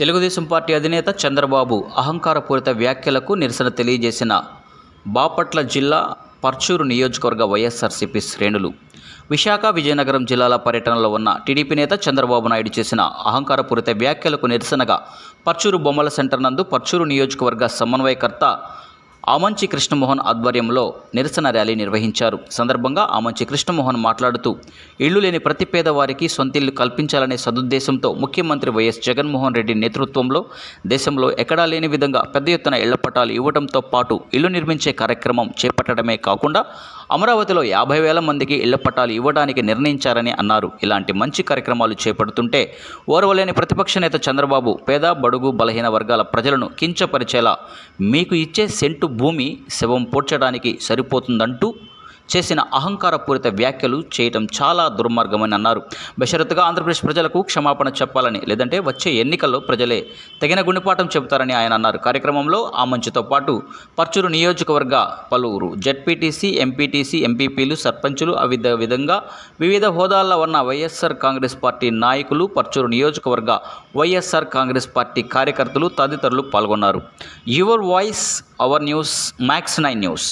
Telugu Desam party అధినేత చంద్రబాబు అహంకారపూరిత వ్యాఖ్యలకు నిరసన తెలియజేసిన బాపట్ల జిల్లా పర్చూరు నియోజకవర్గ వైఎస్ఆర్సీపీ శ్రేణులు విశాఖ విజయనగరం జిల్లాల పర్యటనలో ఉన్న టీడీపీ నేత చంద్రబాబు నాయుడు చేసిన అహంకారపూరిత వ్యాఖ్యలకు నిరసనగా పర్చూరు బొమ్మల సెంటర్ నందు పర్చూరు నియోజకవర్గ సమన్వయకర్త ఆమంచి కృష్ణమోహన్ ఆధ్వర్యంలో నిరసన ర్యాలీ నిర్వహించారు సందర్భంగా ఆమంచి కృష్ణమోహన్ మాట్లాడుతూ ఇళ్లు లేని ప్రతి పేదవారికి సొంతిల్లు కల్పించాలనే సదుద్దేశంతో ముఖ్యమంత్రి వైఎస్ జగన్మోహన్ రెడ్డి నేతృత్వంలో దేశంలో ఎక్కడా లేని విధంగా పెద్ద ఎత్తున ఇళ్ల పట్టాలు ఇవ్వడంతో పాటు ఇల్లు నిర్మించే కార్యక్రమం చేపట్టడమే కాకుండా అమరావతిలో యాభై వేల మందికి ఇళ్ల పట్టాలు ఇవ్వడానికి నిర్ణయించారని అన్నారు ఇలాంటి మంచి కార్యక్రమాలు చేపడుతుంటే ఓర్వలేని ప్రతిపక్ష నేత చంద్రబాబు పేద బడుగు బలహీన వర్గాల ప్రజలను కించపరిచేలా మీకు ఇచ్చే సెంటు భూమి శవం పూడ్చడానికి సరిపోతుందంటూ చేసిన అహంకారపూరిత వ్యాఖ్యలు చేయడం చాలా దుర్మార్గమని అన్నారు బషరత్గా ఆంధ్రప్రదేశ్ ప్రజలకు క్షమాపణ చెప్పాలని లేదంటే వచ్చే ఎన్నికల్లో ప్రజలే తగిన గుణపాఠం చెబుతారని ఆయన అన్నారు కార్యక్రమంలో ఆ మంచితో పాటు పర్చూరు నియోజకవర్గ పలువురు జడ్పీటీసీ ఎంపీటీసీ ఎంపీపీలు సర్పంచులు అవిధ విధంగా వివిధ హోదాల్లో ఉన్న వైఎస్ఆర్ కాంగ్రెస్ పార్టీ నాయకులు పర్చూరు నియోజకవర్గ వైఎస్ఆర్ కాంగ్రెస్ పార్టీ కార్యకర్తలు తదితరులు పాల్గొన్నారు your voice our news max nine news